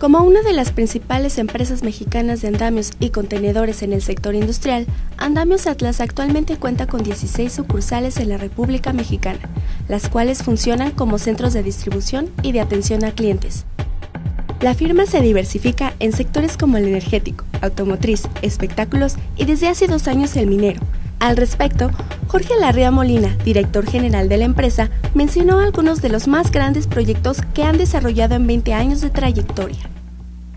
Como una de las principales empresas mexicanas de andamios y contenedores en el sector industrial, Andamios Atlas actualmente cuenta con 16 sucursales en la República Mexicana, las cuales funcionan como centros de distribución y de atención a clientes. La firma se diversifica en sectores como el energético, automotriz, espectáculos y desde hace dos años el minero, al respecto, Jorge Larrea Molina, director general de la empresa, mencionó algunos de los más grandes proyectos que han desarrollado en 20 años de trayectoria.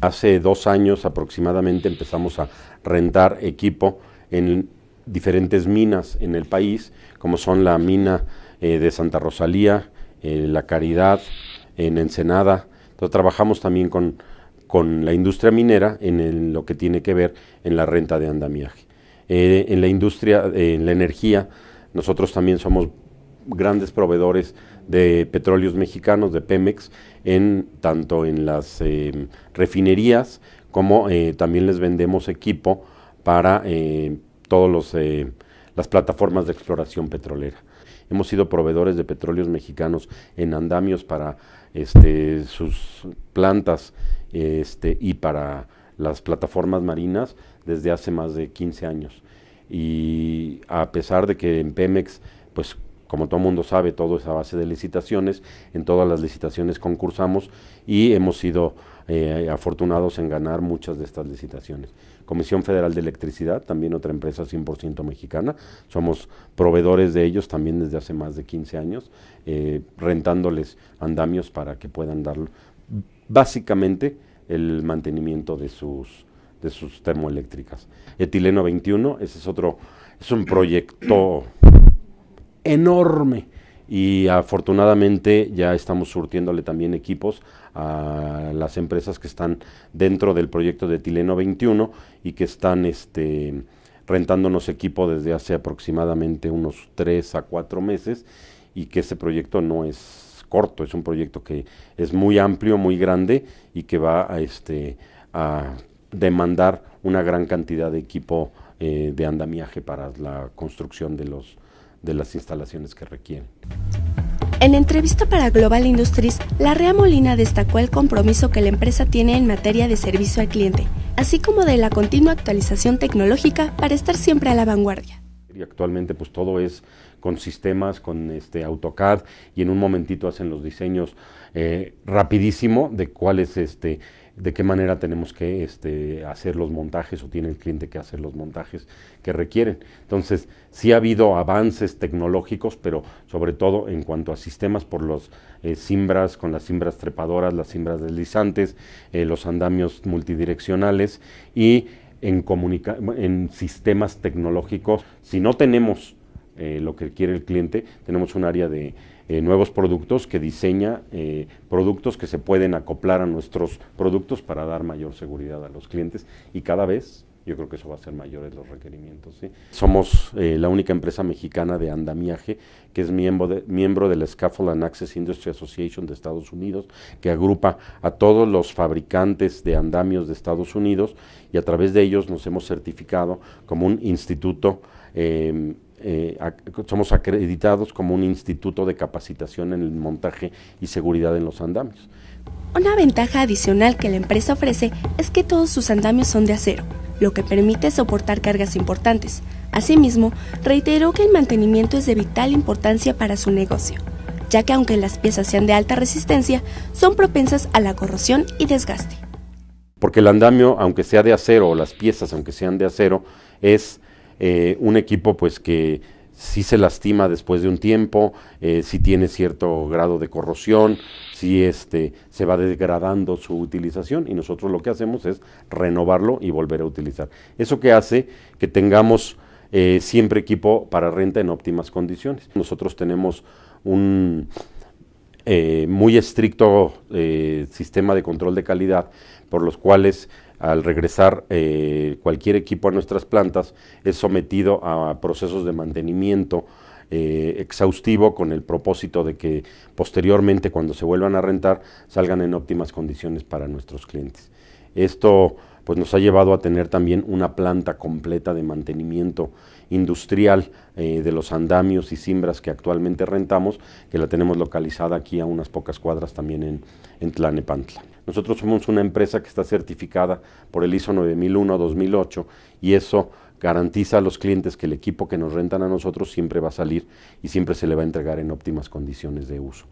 Hace dos años aproximadamente empezamos a rentar equipo en diferentes minas en el país, como son la mina eh, de Santa Rosalía, eh, La Caridad, en Ensenada. trabajamos también con, con la industria minera en lo que tiene que ver en la renta de andamiaje. Eh, en la industria, eh, en la energía, nosotros también somos grandes proveedores de petróleos mexicanos, de Pemex, en, tanto en las em, refinerías como eh, también les vendemos equipo para todas las plataformas de exploración petrolera. Hemos sido proveedores de petróleos mexicanos en andamios para este, sus plantas este, y para las plataformas marinas desde hace más de 15 años. Y a pesar de que en Pemex, pues como todo mundo sabe, todo es a base de licitaciones, en todas las licitaciones concursamos y hemos sido eh, afortunados en ganar muchas de estas licitaciones. Comisión Federal de Electricidad, también otra empresa 100% mexicana, somos proveedores de ellos también desde hace más de 15 años, eh, rentándoles andamios para que puedan darlo. Básicamente, el mantenimiento de sus, de sus termoeléctricas. Etileno 21, ese es otro, es un proyecto enorme y afortunadamente ya estamos surtiéndole también equipos a las empresas que están dentro del proyecto de Etileno 21 y que están este, rentándonos equipo desde hace aproximadamente unos 3 a 4 meses y que ese proyecto no es corto, es un proyecto que es muy amplio, muy grande y que va a, este, a demandar una gran cantidad de equipo eh, de andamiaje para la construcción de, los, de las instalaciones que requieren. En entrevista para Global Industries, la Rea Molina destacó el compromiso que la empresa tiene en materia de servicio al cliente, así como de la continua actualización tecnológica para estar siempre a la vanguardia actualmente pues todo es con sistemas, con este AutoCAD y en un momentito hacen los diseños eh, rapidísimo de cuál es este de qué manera tenemos que este, hacer los montajes o tiene el cliente que hacer los montajes que requieren. Entonces, sí ha habido avances tecnológicos, pero sobre todo en cuanto a sistemas por los eh, cimbras, con las cimbras trepadoras, las cimbras deslizantes, eh, los andamios multidireccionales y en, en sistemas tecnológicos. Si no tenemos eh, lo que quiere el cliente, tenemos un área de eh, nuevos productos que diseña eh, productos que se pueden acoplar a nuestros productos para dar mayor seguridad a los clientes y cada vez yo creo que eso va a ser mayores los requerimientos. Somos eh, la única empresa mexicana de andamiaje que es miembro de, miembro de la Scaffold and Access Industry Association de Estados Unidos, que agrupa a todos los fabricantes de andamios de Estados Unidos y a través de ellos nos hemos certificado como un instituto. Em, eh, somos acreditados como un instituto de capacitación en el montaje y seguridad en los andamios. Una ventaja adicional que la empresa ofrece es que todos sus andamios son de acero, lo que permite soportar cargas importantes. Asimismo, reiteró que el mantenimiento es de vital importancia para su negocio, ya que aunque las piezas sean de alta resistencia, son propensas a la corrosión y desgaste. Porque el andamio, aunque sea de acero, o las piezas, aunque sean de acero, es eh, un equipo pues que si se lastima después de un tiempo, eh, si tiene cierto grado de corrosión, si este, se va degradando su utilización y nosotros lo que hacemos es renovarlo y volver a utilizar. Eso que hace que tengamos eh, siempre equipo para renta en óptimas condiciones. Nosotros tenemos un eh, muy estricto eh, sistema de control de calidad, por los cuales al regresar eh, cualquier equipo a nuestras plantas es sometido a procesos de mantenimiento exhaustivo con el propósito de que posteriormente cuando se vuelvan a rentar salgan en óptimas condiciones para nuestros clientes. Esto pues nos ha llevado a tener también una planta completa de mantenimiento industrial eh, de los andamios y cimbras que actualmente rentamos, que la tenemos localizada aquí a unas pocas cuadras también en, en Tlanepantla. Nosotros somos una empresa que está certificada por el ISO 9001-2008 y eso garantiza a los clientes que el equipo que nos rentan a nosotros siempre va a salir y siempre se le va a entregar en óptimas condiciones de uso.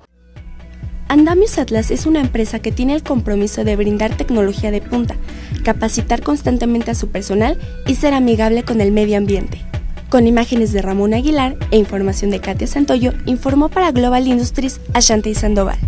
Andamios Atlas es una empresa que tiene el compromiso de brindar tecnología de punta, capacitar constantemente a su personal y ser amigable con el medio ambiente. Con imágenes de Ramón Aguilar e información de Katia Santoyo, informó para Global Industries Ashanti Sandoval.